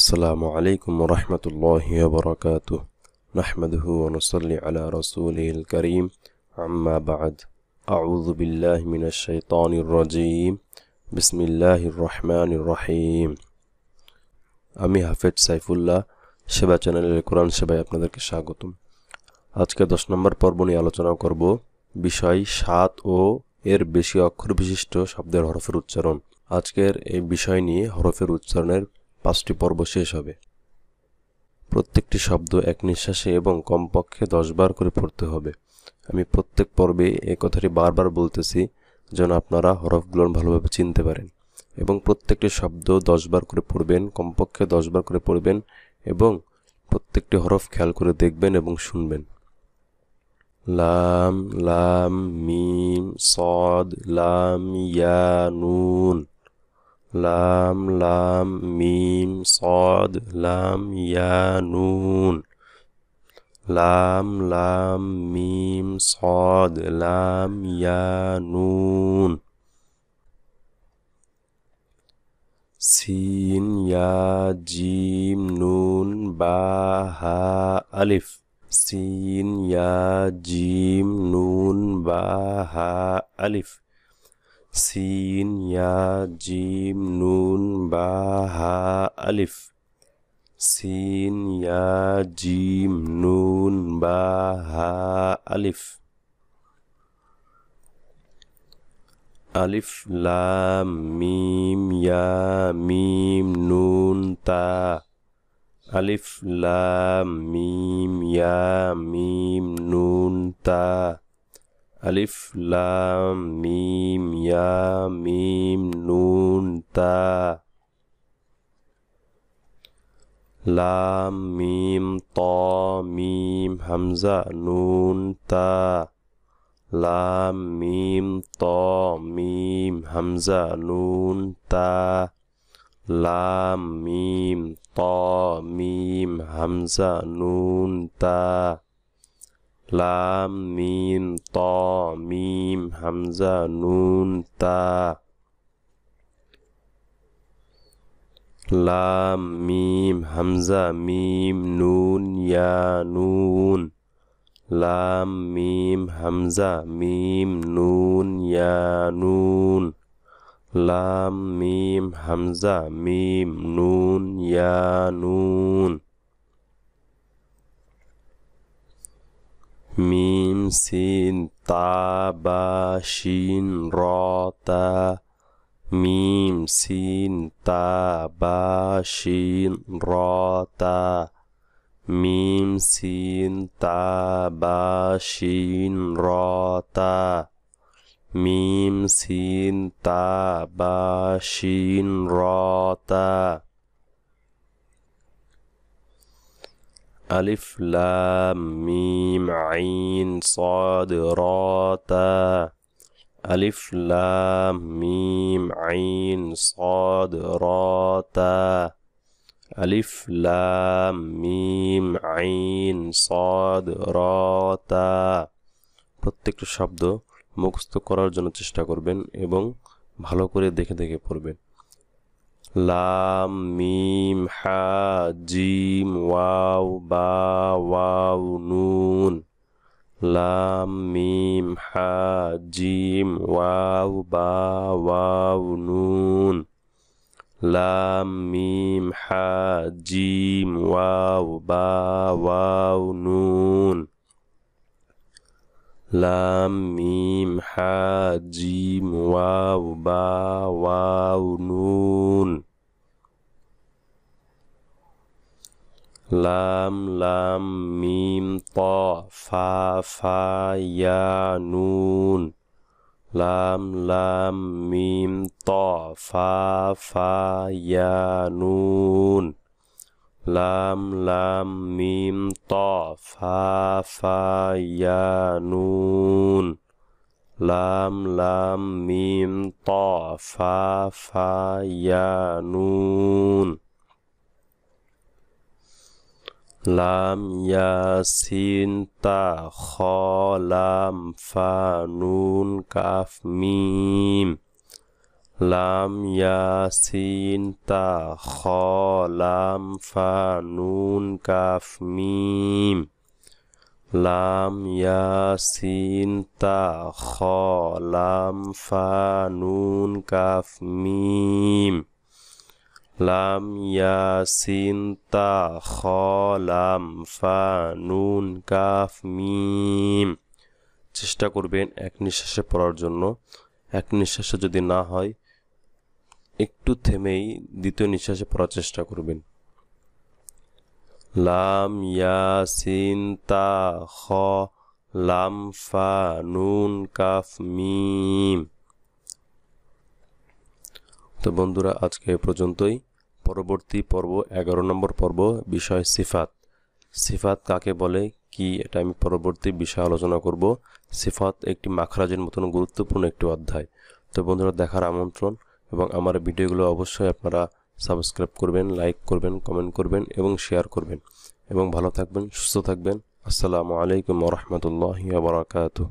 السلام عليكم ورحمة الله وبركاته نحمده ونصلي على رسوله الكريم أما بعد أعوذ بالله من الشيطان الرجيم بسم الله الرحمن الرحيم আমি হাফেজ সাইফুল্লাহ সেবা চ্যানেলের কোরআন সেবায় আপনাদেরকে স্বাগতম আজকে দশ নম্বর পর্ব নিয়ে আলোচনা করব বিষয় সাত ও এর বেশি অক্ষর বিশিষ্ট শব্দের হরফের উচ্চারণ আজকের এই বিষয় নিয়ে হরফের উচ্চারণের পাঁচটি পর্ব শেষ হবে প্রত্যেকটি শব্দ এক নিঃশ্বাসে এবং কমপক্ষে দশবার করে পড়তে হবে আমি প্রত্যেক পর্বে এ কথাটি বারবার বলতেছি যেন আপনারা হরফগুলো ভালোভাবে চিনতে পারেন এবং প্রত্যেকটি শব্দ দশবার করে পড়বেন কমপক্ষে দশবার করে পড়বেন এবং প্রত্যেকটি হরফ খেয়াল করে দেখবেন এবং শুনবেন লাম লাম মিম সদ লাম ইয়া নুন لام لام ميم صاد لام يا نون لام لام ميم صاد لام يا نون سين يا جيم نون ها ألف سين يا جيم نون ها ألف سين يا جيم نون با ها ألف سين يا جيم نون با ها ألف ألف لام ميم يا ميم نون تا ألف لام ميم يا ميم نون تا ألف لام ميم يا ميم نون تا لام ميم طا ميم همزة نون تا لام ميم طا ميم همزة نون تا لام ميم طا ميم همزة نون تا ลามมีมตอมีมฮัมซานูนตา ลามมีมฮัมซามีมนูนยานูนลามมีมฮัมซามีมนูนยานูนลามมีมฮัมซามีมนูนยานูนมิมสินตาบาชินรอตามิมสินตาบาชินรอตามิมสินตาบาชินรอตามิมสินตาบาชินรอตา আলিফ লাম মিম আইন সদ র আলিফ লাম মিম আইন সদ র আলিফ লাম মিম আইন সদ র প্রত্যেকটা শব্দ মুখস্থ করার জন্য চেষ্টা করবেন এবং ভালো করে দেখে দেখে পড়বেন لام ميم حا جيم واو با واو نون لام ميم حا جيم واو با واو نون لام ميم حا جيم واو با واو نون لام ميم حا جيم واو با واو نون ลามลามมีมตอฟาฟายานูนลามลามมีมตอฟาฟายานูนลามลามมีมตอฟาฟายานูนลามลามมีมตอฟาฟายานูน لام یا سین تا لام فا نون کاف میم لام یا سین تا لام فا نون کاف میم لام یا سین تا لام فا نون کاف میم লাম ইয়াসিন তা খ নুন কাফ মিম চেষ্টা করবেন এক নিঃশ্বাসে পড়ার জন্য এক নিঃশ্বাসে যদি না হয় একটু থেমেই দ্বিতীয় নিঃশ্বাসে পড়ার চেষ্টা করবেন লাম ইয়াসিন তা খ লাম ফা নুন কাফ মিম তো বন্ধুরা আজকে এ পর্যন্তই পরবর্তী পর্ব এগারো নম্বর পর্ব বিষয় সিফাত সিফাত কাকে বলে কি এটা আমি পরবর্তী বিষয় আলোচনা করব সিফাত একটি মাখরাজের মতন গুরুত্বপূর্ণ একটি অধ্যায় তো বন্ধুরা দেখার আমন্ত্রণ এবং আমার ভিডিওগুলো অবশ্যই আপনারা সাবস্ক্রাইব করবেন লাইক করবেন কমেন্ট করবেন এবং শেয়ার করবেন এবং ভালো থাকবেন সুস্থ থাকবেন আসসালামু আলাইকুম রহমতুল্লাহ বারাকাতু